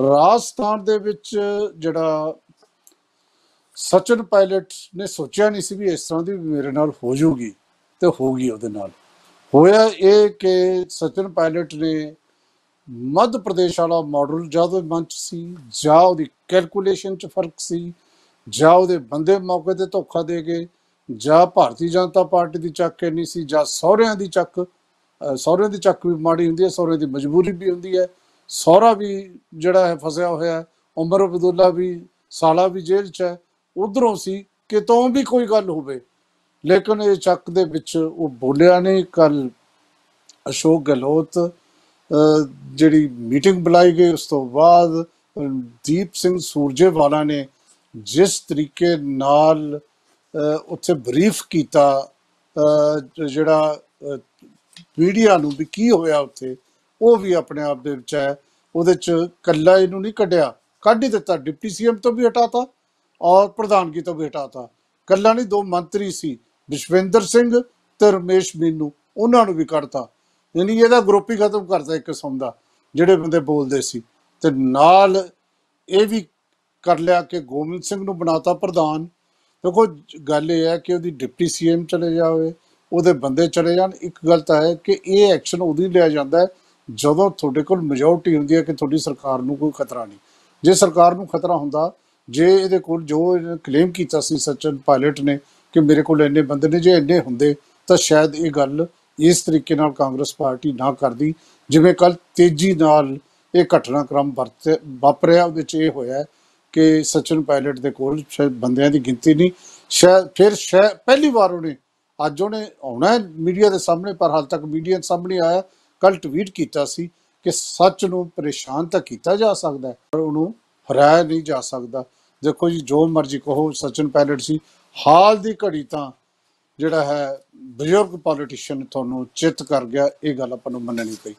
ਰਾਜਸਥਾਨ ਦੇ ਵਿੱਚ ਜਿਹੜਾ ਸਚਨ ਪਾਇਲਟ ਨੇ ਸੋਚਿਆ ਨਹੀਂ ਸੀ ਵੀ ਇਸ ਤਰ੍ਹਾਂ ਦੀ ਮੇਰੇ ਨਾਲ ਹੋ ਜੂਗੀ ਤੇ ਹੋ ਗਈ ਉਹਦੇ ਨਾਲ ਹੋਇਆ ਇਹ ਕਿ ਸਚਨ ਪਾਇਲਟ ਨੇ ਮੱਧ ਪ੍ਰਦੇਸ਼ ਵਾਲਾ ਮਾਡਲ ਜਦੋਂ ਮੰਚ ਸੀ ਜਾਂ ਉਹਦੀ ਕੈਲਕੂਲੇਸ਼ਨ 'ਚ ਫਰਕ ਸੀ ਜਾਂ ਉਹਦੇ ਬੰਦੇ ਮੌਕੇ ਤੇ ਧੋਖਾ ਦੇ ਗਏ ਜਾਂ ਭਾਰਤੀ ਜਨਤਾ ਪਾਰਟੀ ਦੀ ਚੱਕ ਨਹੀਂ ਸੀ ਜਾਂ ਸਹੁਰਿਆਂ ਦੀ ਚੱਕ ਸਹੁਰਿਆਂ ਦੀ ਚੱਕ ਵੀ ਮਾੜੀ ਹੁੰਦੀ ਹੈ ਸੌਰਿਆਂ ਦੀ ਮਜਬੂਰੀ ਵੀ ਹੁੰਦੀ ਹੈ ਸਹੁਰਾ ਵੀ ਜਿਹੜਾ ਹੈ ਫਸਿਆ ਹੋਇਆ ਹੈ ਉਮਰ ਅਬਦੁੱਲਾ ਵੀ ਸਾਲਾ ਵੀ ਜੇਲ੍ਹ 'ਚ ਹੈ ਉਧਰੋਂ ਸੀ ਕਿਤੋਂ ਵੀ ਕੋਈ ਗੱਲ ਹੋਵੇ ਲੇਕਿਨ ਇਹ ਚੱਕ ਦੇ ਵਿੱਚ ਉਹ ਬੋਲਿਆ ਨਹੀਂ ਕੱਲ ਅਸ਼ੋਕ ਗਲੋਤ ਜਿਹੜੀ ਮੀਟਿੰਗ ਬੁਲਾਈ ਗਈ ਉਸ ਤੋਂ ਬਾਅਦ ਦੀਪ ਸਿੰਘ ਸੂਰਜੇਵਾਲਾ ਨੇ ਜਿਸ ਤਰੀਕੇ ਨਾਲ ਉੱਥੇ ਬਰੀਫ ਕੀਤਾ ਜਿਹੜਾ ਮੀਡੀਆ ਨੂੰ ਵੀ ਕੀ ਹੋਇਆ ਉੱਥੇ ਉਹ ਵੀ ਆਪਣੇ ਆਪ ਦੇ ਵਿੱਚ ਹੈ ਉਹਦੇ ਚ ਕੱਲਾ ਇਹਨੂੰ ਨਹੀਂ ਕੱਢਿਆ ਕੱਢ ਹੀ ਦਿੱਤਾ ਡਿਪਟੀ ਸੀਐਮ ਤੋਂ ਵੀ ਹਟਾਤਾ ਔਰ ਪ੍ਰਧਾਨਗੀ ਤੋਂ ਵੀ ਹਟਾਤਾ ਕੱਲਾ ਨਹੀਂ ਦੋ ਮੰਤਰੀ ਸੀ ਵਿਸ਼ਵਿੰਦਰ ਸਿੰਘ ਤੇ ਰਮੇਸ਼ ਮੀਨੂ ਉਹਨਾਂ ਨੂੰ ਵੀ ਕੱਢਤਾ ਯਾਨੀ ਇਹਦਾ ਗਰੁੱਪ ਹੀ ਖਤਮ ਕਰਤਾ ਇੱਕ ਕਿਸਮ ਦਾ ਜਿਹੜੇ ਬੰਦੇ ਬੋਲਦੇ ਸੀ ਤੇ ਨਾਲ ਇਹ ਵੀ ਕਰ ਲਿਆ ਕਿ ਗੋਬਿੰਦ ਸਿੰਘ ਨੂੰ ਬਣਾਤਾ ਪ੍ਰਧਾਨ ਦੇਖੋ ਗੱਲ ਇਹ ਹੈ ਕਿ ਉਹਦੀ ਡਿਪਟੀ ਸੀਐਮ ਚਲੇ ਜਾਵੇ ਉਹਦੇ ਬੰਦੇ ਚਲੇ ਜਾਣ ਇੱਕ ਗੱਲ ਤਾਂ ਹੈ ਕਿ ਇਹ ਐਕਸ਼ਨ ਉਹਦੀ ਲਿਆ ਜਾਂਦਾ ਹੈ ਜਦੋਂ ਤੁਹਾਡੇ ਕੋਲ ਮੈਜੋਰਟੀ ਹੁੰਦੀ ਹੈ ਕਿ ਤੁਹਾਡੀ ਸਰਕਾਰ ਨੂੰ ਕੋਈ ਖਤਰਾ ਨਹੀਂ ਜੇ ਸਰਕਾਰ ਨੂੰ ਖਤਰਾ ਹੁੰਦਾ ਜੇ ਇਹਦੇ ਕੋਲ ਜੋ ਕਲੇਮ ਕੀਤਾ ਸੀ ਸਚਨ ਪਾਇਲਟ ਨੇ ਕਿ ਮੇਰੇ ਕੋਲ ਇੰਨੇ ਬੰਦੇ ਨੇ ਜੇ ਇੰਨੇ ਹੁੰਦੇ ਤਾਂ ਸ਼ਾਇਦ ਇਹ ਗੱਲ ਇਸ ਤਰੀਕੇ ਨਾਲ ਕਾਂਗਰਸ ਪਾਰਟੀ ਨਾ ਕਰਦੀ ਜਿਵੇਂ ਕੱਲ ਤੇਜ਼ੀ ਨਾਲ ਇਹ ਘਟਨਾਕ੍ਰਮ ਵਾਪਰਿਆ ਉਹਦੇ ਚ ਇਹ ਹੋਇਆ ਕਿ ਸਚਨ ਪਾਇਲਟ ਦੇ ਕੋਲ ਸ਼ਾਇਦ ਬੰਦਿਆਂ ਦੀ ਗਿਣਤੀ ਨਹੀਂ ਸ਼ਾਇਦ ਫਿਰ ਪਹਿਲੀ ਵਾਰ ਉਹਨੇ ਅੱਜ ਉਹਨੇ ਆਉਣਾ ਮੀਡੀਆ ਦੇ ਸਾਹਮਣੇ ਪਰ ਹਾਲ ਤੱਕ ਮੀਡੀਆ ਦੇ ਸਾਹਮਣੇ ਆਇਆ ਕੱਲ ਟਵੀਟ ਕੀਤਾ ਸੀ ਕਿ ਸੱਚ ਨੂੰ ਪਰੇਸ਼ਾਨ ਤਾਂ ਕੀਤਾ ਜਾ ਸਕਦਾ ਹੈ ਪਰ ਉਹਨੂੰ ਹਰਾਇਆ ਨਹੀਂ ਜਾ ਸਕਦਾ ਦੇਖੋ ਜੀ ਜੋ ਮਰਜ਼ੀ ਕਹੋ ਸਚਨ ਪੈਲਟ ਸੀ ਹਾਲ ਦੀ ਘੜੀ ਤਾਂ ਜਿਹੜਾ ਹੈ ਬਜ਼ੁਰਗ ਪੋਲੀਟੀਸ਼ੀਅਨ ਤੁਹਾਨੂੰ ਚਿਤ ਕਰ ਗਿਆ ਇਹ ਗੱਲ ਆਪਾਂ ਨੂੰ ਮੰਨਣੀ ਪਈ